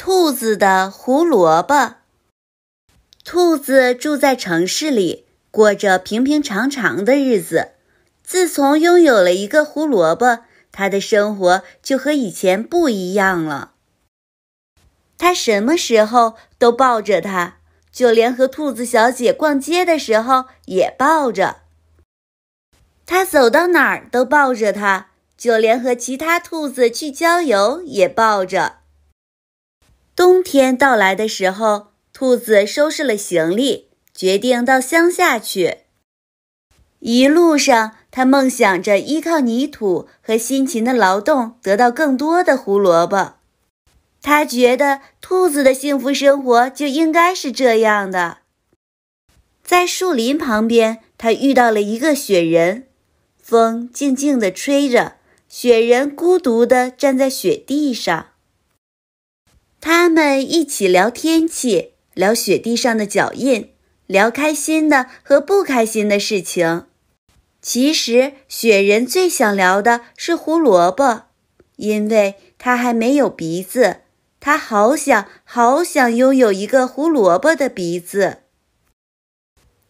兔子的胡萝卜。兔子住在城市里，过着平平常常的日子。自从拥有了一个胡萝卜，它的生活就和以前不一样了。它什么时候都抱着它，就连和兔子小姐逛街的时候也抱着。它走到哪儿都抱着它，就连和其他兔子去郊游也抱着。冬天到来的时候，兔子收拾了行李，决定到乡下去。一路上，他梦想着依靠泥土和辛勤的劳动得到更多的胡萝卜。他觉得兔子的幸福生活就应该是这样的。在树林旁边，他遇到了一个雪人。风静静地吹着，雪人孤独地站在雪地上。他们一起聊天气，聊雪地上的脚印，聊开心的和不开心的事情。其实雪人最想聊的是胡萝卜，因为他还没有鼻子，他好想好想拥有一个胡萝卜的鼻子。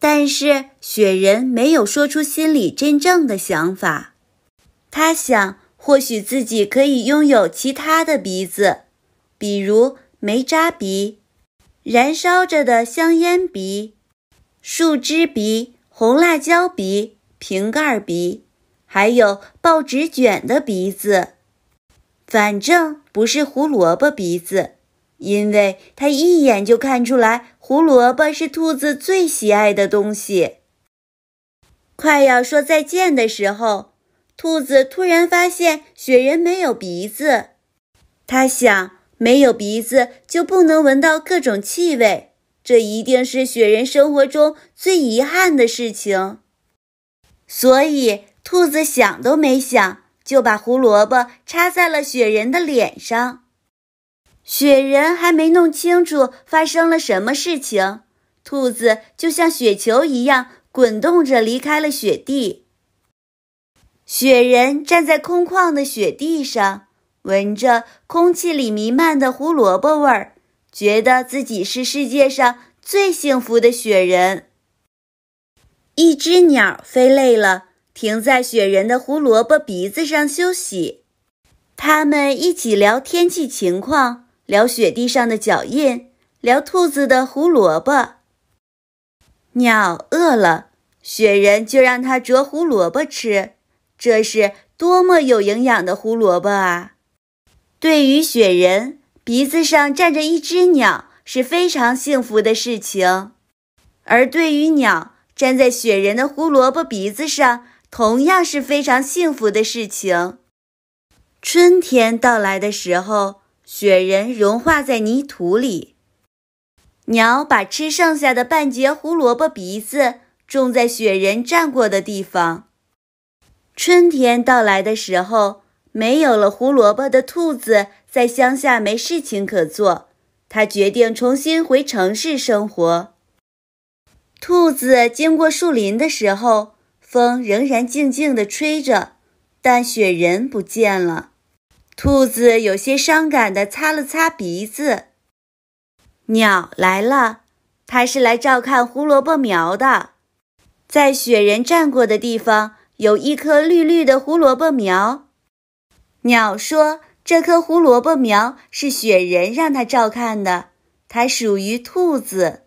但是雪人没有说出心里真正的想法，他想或许自己可以拥有其他的鼻子。比如煤渣鼻、燃烧着的香烟鼻、树枝鼻、红辣椒鼻、瓶盖鼻，还有报纸卷的鼻子。反正不是胡萝卜鼻子，因为他一眼就看出来胡萝卜是兔子最喜爱的东西。快要说再见的时候，兔子突然发现雪人没有鼻子，他想。没有鼻子就不能闻到各种气味，这一定是雪人生活中最遗憾的事情。所以，兔子想都没想，就把胡萝卜插在了雪人的脸上。雪人还没弄清楚发生了什么事情，兔子就像雪球一样滚动着离开了雪地。雪人站在空旷的雪地上。闻着空气里弥漫的胡萝卜味儿，觉得自己是世界上最幸福的雪人。一只鸟飞累了，停在雪人的胡萝卜鼻子上休息。他们一起聊天气情况，聊雪地上的脚印，聊兔子的胡萝卜。鸟饿了，雪人就让它啄胡萝卜吃。这是多么有营养的胡萝卜啊！对于雪人，鼻子上站着一只鸟是非常幸福的事情；而对于鸟，站在雪人的胡萝卜鼻子上同样是非常幸福的事情。春天到来的时候，雪人融化在泥土里，鸟把吃剩下的半截胡萝卜鼻子种在雪人站过的地方。春天到来的时候。没有了胡萝卜的兔子，在乡下没事情可做，他决定重新回城市生活。兔子经过树林的时候，风仍然静静地吹着，但雪人不见了。兔子有些伤感地擦了擦鼻子。鸟来了，它是来照看胡萝卜苗的。在雪人站过的地方，有一棵绿绿的胡萝卜苗。鸟说：“这棵胡萝卜苗是雪人让它照看的，它属于兔子。”